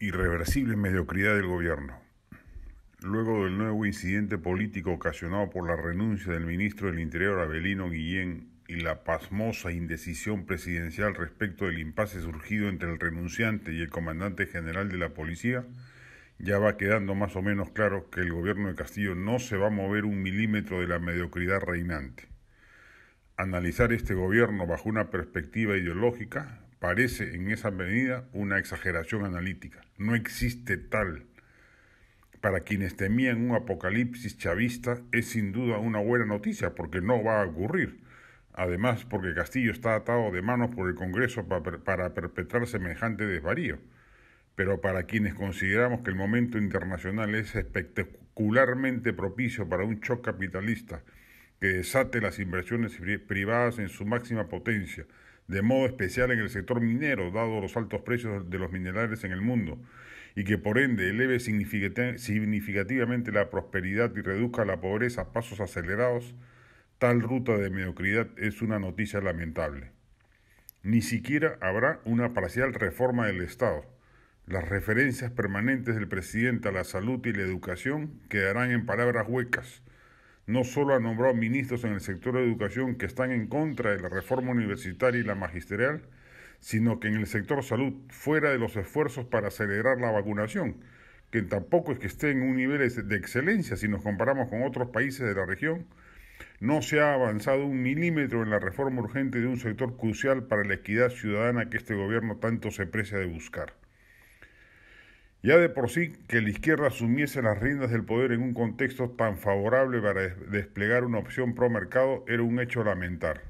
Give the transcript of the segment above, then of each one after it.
irreversible mediocridad del gobierno. Luego del nuevo incidente político ocasionado por la renuncia del ministro del Interior Abelino Guillén y la pasmosa indecisión presidencial respecto del impasse surgido entre el renunciante y el comandante general de la policía, ya va quedando más o menos claro que el gobierno de Castillo no se va a mover un milímetro de la mediocridad reinante. Analizar este gobierno bajo una perspectiva ideológica parece en esa medida una exageración analítica. No existe tal. Para quienes temían un apocalipsis chavista es sin duda una buena noticia porque no va a ocurrir. Además, porque Castillo está atado de manos por el Congreso para perpetrar semejante desvarío. Pero para quienes consideramos que el momento internacional es espectacularmente propicio para un shock capitalista que desate las inversiones privadas en su máxima potencia, de modo especial en el sector minero, dado los altos precios de los minerales en el mundo, y que por ende eleve significativamente la prosperidad y reduzca la pobreza a pasos acelerados, tal ruta de mediocridad es una noticia lamentable. Ni siquiera habrá una parcial reforma del Estado. Las referencias permanentes del presidente a la salud y la educación quedarán en palabras huecas, no solo ha nombrado ministros en el sector de educación que están en contra de la reforma universitaria y la magisterial, sino que en el sector salud, fuera de los esfuerzos para acelerar la vacunación, que tampoco es que esté en un nivel de excelencia si nos comparamos con otros países de la región, no se ha avanzado un milímetro en la reforma urgente de un sector crucial para la equidad ciudadana que este gobierno tanto se precia de buscar. Ya de por sí que la izquierda asumiese las riendas del poder en un contexto tan favorable para desplegar una opción pro mercado era un hecho lamentar.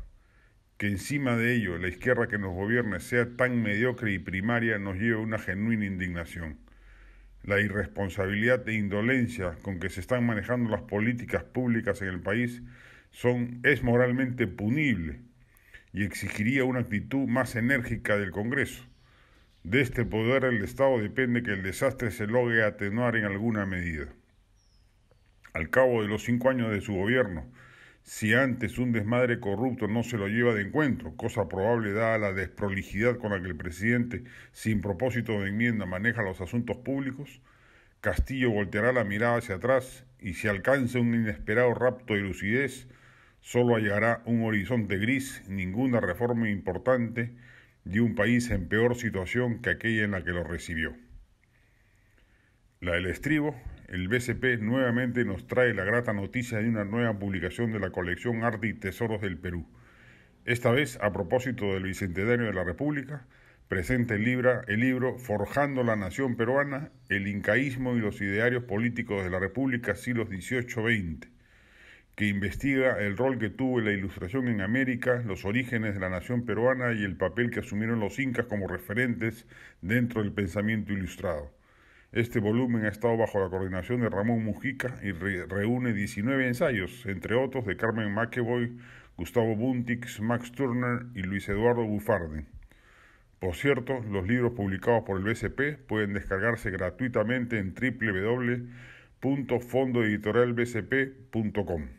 Que encima de ello la izquierda que nos gobierne sea tan mediocre y primaria nos lleva a una genuina indignación. La irresponsabilidad e indolencia con que se están manejando las políticas públicas en el país son, es moralmente punible y exigiría una actitud más enérgica del Congreso. De este poder el Estado depende que el desastre se logre atenuar en alguna medida. Al cabo de los cinco años de su gobierno, si antes un desmadre corrupto no se lo lleva de encuentro, cosa probable dada la desprolijidad con la que el presidente, sin propósito de enmienda, maneja los asuntos públicos, Castillo volteará la mirada hacia atrás y si alcanza un inesperado rapto de lucidez, solo hallará un horizonte gris, ninguna reforma importante, de un país en peor situación que aquella en la que lo recibió. La del estribo, el BCP nuevamente nos trae la grata noticia de una nueva publicación de la colección Arte y Tesoros del Perú. Esta vez, a propósito del Bicentenario de la República, presenta el, libra, el libro Forjando la Nación Peruana, el Incaísmo y los Idearios Políticos de la República, siglos XVIII-XX que investiga el rol que tuvo la Ilustración en América, los orígenes de la nación peruana y el papel que asumieron los incas como referentes dentro del pensamiento ilustrado. Este volumen ha estado bajo la coordinación de Ramón Mujica y reúne 19 ensayos, entre otros de Carmen McEvoy, Gustavo Buntix, Max Turner y Luis Eduardo Bufarden. Por cierto, los libros publicados por el BCP pueden descargarse gratuitamente en www.fondoeditorialbcp.com.